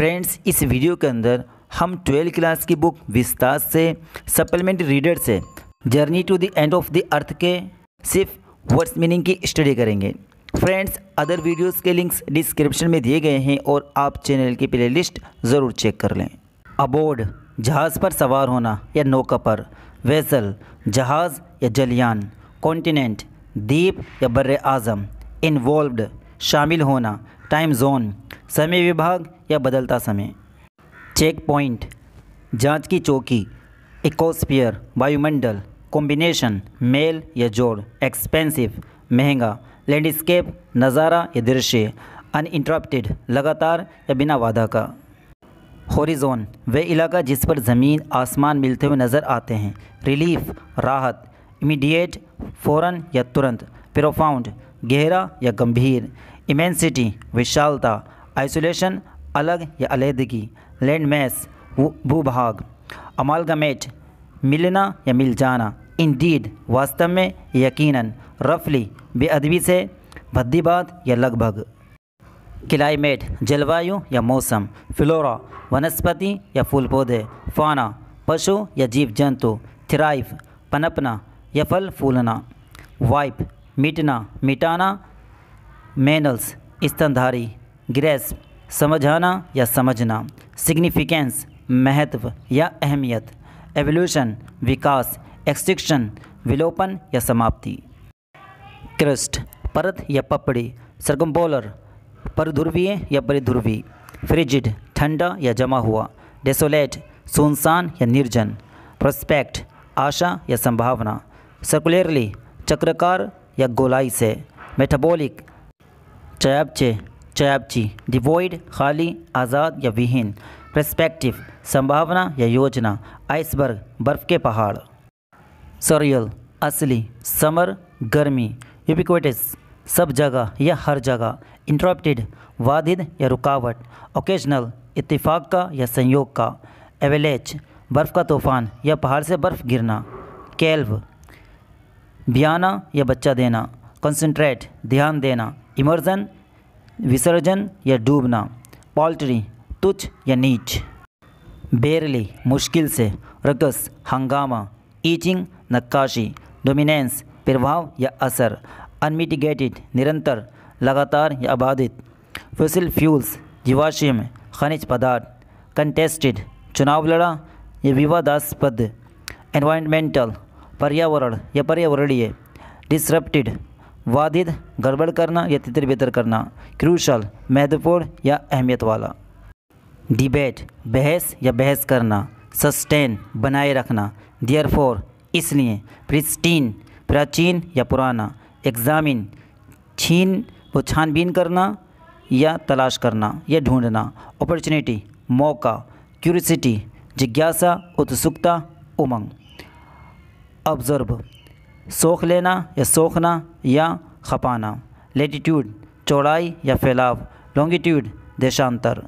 friends इस video के अंदर हम ट्वेल्थ क्लास की बुक विस्तार से सप्लीमेंट रीडर से journey to the end of the earth के सिर्फ वर्ड्स मीनिंग की स्टडी करेंगे फ्रेंड्स अदर वीडियोस के लिंक्स डिस्क्रिप्शन में दिए गए हैं और आप चैनल की प्लेलिस्ट ज़रूर चेक कर लें अबोर्ड जहाज़ पर सवार होना या नौका पर वेसल जहाज़ या जलियान कॉन्टिनेंट दीप या बर आज़म इन्वॉल्व शामिल होना टाइम जोन समय विभाग या बदलता समय चेक पॉइंट जांच की चौकी इकोस्पियर वायुमंडल कॉम्बिनेशन मेल या जोड़ एक्सपेंसिव महंगा लैंडस्केप नज़ारा या दृश्य अन इंटरप्टिड लगातार या बिना वादा का हॉरिजोन वह इलाका जिस पर ज़मीन आसमान मिलते हुए नज़र आते हैं रिलीफ राहत इमीडिएट फ़ौरन या तुरंत प्रोफाउंड गहरा या गंभीर इमेंसिटी विशालता आइसोलेशन अलग या अलहदगी लैंड मैस भूभाग अमालगमेट मिलना या मिल जाना इन डीड वास्तव में यकीनन रफली बेअदबी से भद्दी बात या लगभग क्लाइमेट जलवायु या मौसम फ्लोरा वनस्पति या फूल पौधे फाना पशु या जीव जंतु थ्राइफ पनपना या फल फूलना वाइप मिटना मिटाना मैनल्स स्तनधारी ग्रेस समझाना या समझना सिग्निफिकेंस महत्व या अहमियत एवोल्यूशन विकास एक्सटिक्शन विलोपन या समाप्ति क्रस्ट परत या पपड़ी सरगम्बोलर परध्रुवीय या परिध्रुवी फ्रिजिड ठंडा या जमा हुआ डेसोलेट सुनसान या निर्जन प्रोस्पेक्ट आशा या संभावना सर्कुलरली चक्रकार या गोलाई से मेटाबॉलिक चयापचे चयापची डिवॉइड खाली आज़ाद या विहीन प्रस्पेक्टिव संभावना या योजना आइसबर्ग बर्फ़ के पहाड़ सरियल असली समर गर्मी यूपिकोटिस सब जगह या हर जगह इंटरप्टिड वादिद या रुकावट ओकेजनल इतफाक़ का या संयोग का एवेलेच बर्फ़ का तूफ़ान या पहाड़ से बर्फ़ गिरना कैल्व बियाना या बच्चा देना कंसनट्रेट ध्यान देना इमर्जन विसर्जन या डूबना पॉल्ट्री तुच्छ या नीच बेरली मुश्किल से रगस हंगामा ईचिंग नक्काशी डोमिनेंस प्रभाव या असर अनमिटिगेटेड निरंतर लगातार या अबाधित फसिल फ्यूल्स जीवाश्म खनिज पदार्थ कंटेस्टेड चुनाव लड़ा या विवादास्पद एनवायरमेंटल पर्यावरण या पर्यावरणीय डिसरप्टिड वादित गड़बड़ करना या तितर बितर करना क्रूशल महत्वपूर्ण या अहमियत वाला डिबेट बहस या बहस करना सस्टेन बनाए रखना दियर फोर इसलिए प्रिस्टीन प्राचीन या पुराना एग्जामिन छीन वो छानबीन करना या तलाश करना या ढूंढना अपॉर्चुनिटी मौका क्यूरसिटी जिज्ञासा उत्सुकता उमंग ऑब्ज़र्व सोख लेना या सोखना या खपाना लेटीट्यूड चौड़ाई या फैलाव लॉन्गीट्यूड देशांतर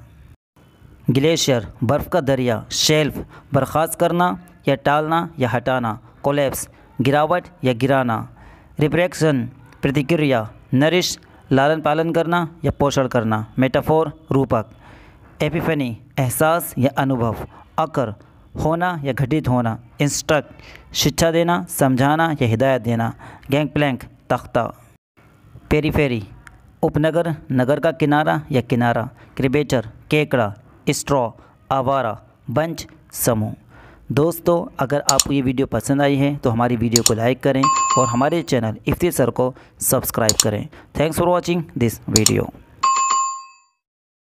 ग्लेशियर बर्फ़ का दरिया शेल्फ बर्खास्त करना या टालना या हटाना कोलेप्स गिरावट या गिराना रिप्रेक्शन प्रतिक्रिया नरिश लालन पालन करना या पोषण करना मेटाफोर रूपक एपिफनी एहसास या अनुभव अकर होना या घटित होना इंस्ट्रक्ट शिक्षा देना समझाना या हिदायत देना गैंग प्लैंक तख्ता पेरीफेरी उपनगर नगर का किनारा या किनारा क्रिबेचर केकड़ा स्ट्रॉ आवारा बंच समूह दोस्तों अगर आपको ये वीडियो पसंद आई है तो हमारी वीडियो को लाइक करें और हमारे चैनल इफ्ती सर को सब्सक्राइब करें thanks for watching this video